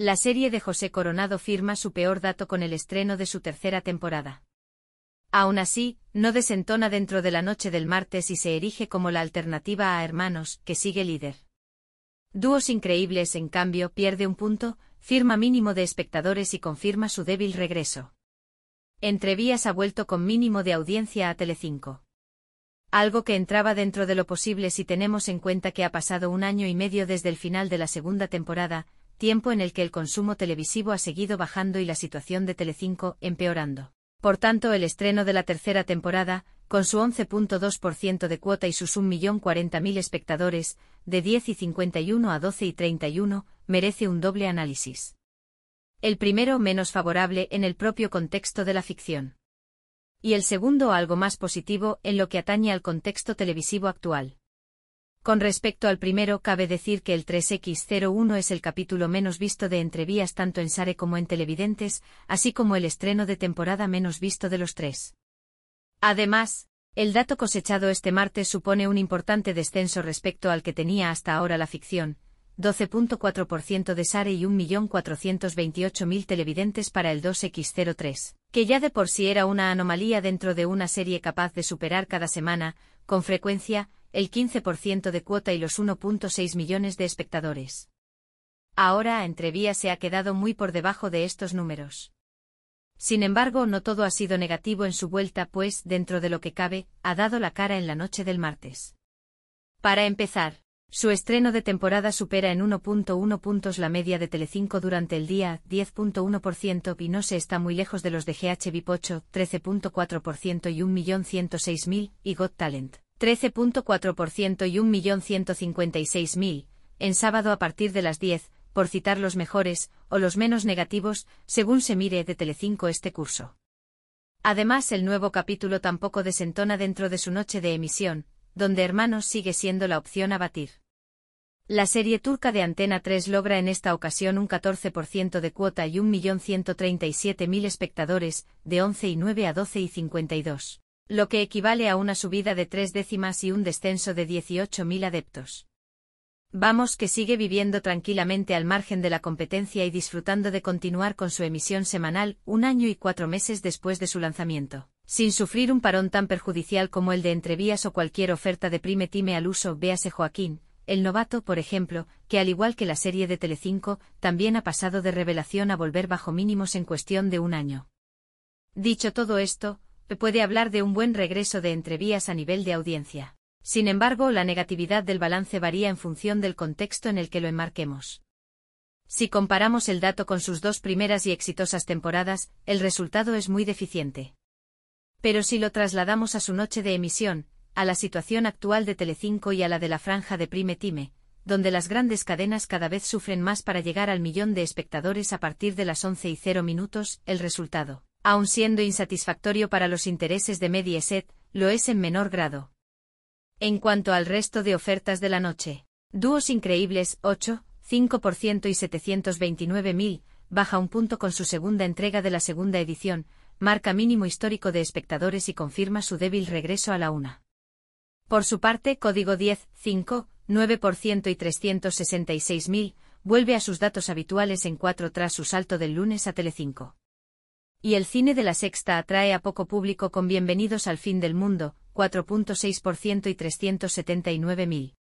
La serie de José Coronado firma su peor dato con el estreno de su tercera temporada. Aún así, no desentona dentro de la noche del martes y se erige como la alternativa a Hermanos, que sigue líder. Dúos Increíbles, en cambio, pierde un punto, firma mínimo de espectadores y confirma su débil regreso. Entrevías ha vuelto con mínimo de audiencia a Telecinco. Algo que entraba dentro de lo posible si tenemos en cuenta que ha pasado un año y medio desde el final de la segunda temporada, tiempo en el que el consumo televisivo ha seguido bajando y la situación de Telecinco empeorando. Por tanto, el estreno de la tercera temporada, con su 11.2% de cuota y sus 1.040.000 espectadores, de 10 y 51 a 12 y 31, merece un doble análisis. El primero menos favorable en el propio contexto de la ficción. Y el segundo algo más positivo en lo que atañe al contexto televisivo actual. Con respecto al primero, cabe decir que el 3X01 es el capítulo menos visto de Entrevías tanto en Sare como en Televidentes, así como el estreno de temporada menos visto de los tres. Además, el dato cosechado este martes supone un importante descenso respecto al que tenía hasta ahora la ficción, 12.4% de Sare y 1.428.000 televidentes para el 2X03, que ya de por sí era una anomalía dentro de una serie capaz de superar cada semana, con frecuencia, el 15% de cuota y los 1.6 millones de espectadores. Ahora Entrevía se ha quedado muy por debajo de estos números. Sin embargo, no todo ha sido negativo en su vuelta, pues, dentro de lo que cabe, ha dado la cara en la noche del martes. Para empezar, su estreno de temporada supera en 1.1 puntos la media de Telecinco durante el día, 10.1% y no se está muy lejos de los de GH VIPocho, 13.4% y 1.106.000, y Got Talent, 13.4% y 1.156.000, en sábado a partir de las 10, por citar los mejores o los menos negativos, según se mire de Telecinco este curso. Además, el nuevo capítulo tampoco desentona dentro de su noche de emisión, donde Hermanos sigue siendo la opción a batir. La serie turca de Antena 3 logra en esta ocasión un 14% de cuota y 1.137.000 espectadores, de 11 y 9 a 12 y 52 lo que equivale a una subida de tres décimas y un descenso de 18.000 adeptos. Vamos que sigue viviendo tranquilamente al margen de la competencia y disfrutando de continuar con su emisión semanal un año y cuatro meses después de su lanzamiento, sin sufrir un parón tan perjudicial como el de entrevías o cualquier oferta de prime time al uso, véase Joaquín, el novato, por ejemplo, que al igual que la serie de Telecinco, también ha pasado de revelación a volver bajo mínimos en cuestión de un año. Dicho todo esto, puede hablar de un buen regreso de entrevías a nivel de audiencia. Sin embargo, la negatividad del balance varía en función del contexto en el que lo enmarquemos. Si comparamos el dato con sus dos primeras y exitosas temporadas, el resultado es muy deficiente. Pero si lo trasladamos a su noche de emisión, a la situación actual de Telecinco y a la de la franja de Prime Time, donde las grandes cadenas cada vez sufren más para llegar al millón de espectadores a partir de las 11 y 0 minutos, el resultado aun siendo insatisfactorio para los intereses de Mediaset, lo es en menor grado. En cuanto al resto de ofertas de la noche, dúos increíbles 8, 5% y 729.000, baja un punto con su segunda entrega de la segunda edición, marca mínimo histórico de espectadores y confirma su débil regreso a la una. Por su parte, código 10, 5, 9% y 366.000, vuelve a sus datos habituales en 4 tras su salto del lunes a Telecinco. Y el cine de la sexta atrae a poco público con Bienvenidos al fin del mundo, 4.6% y 379.000.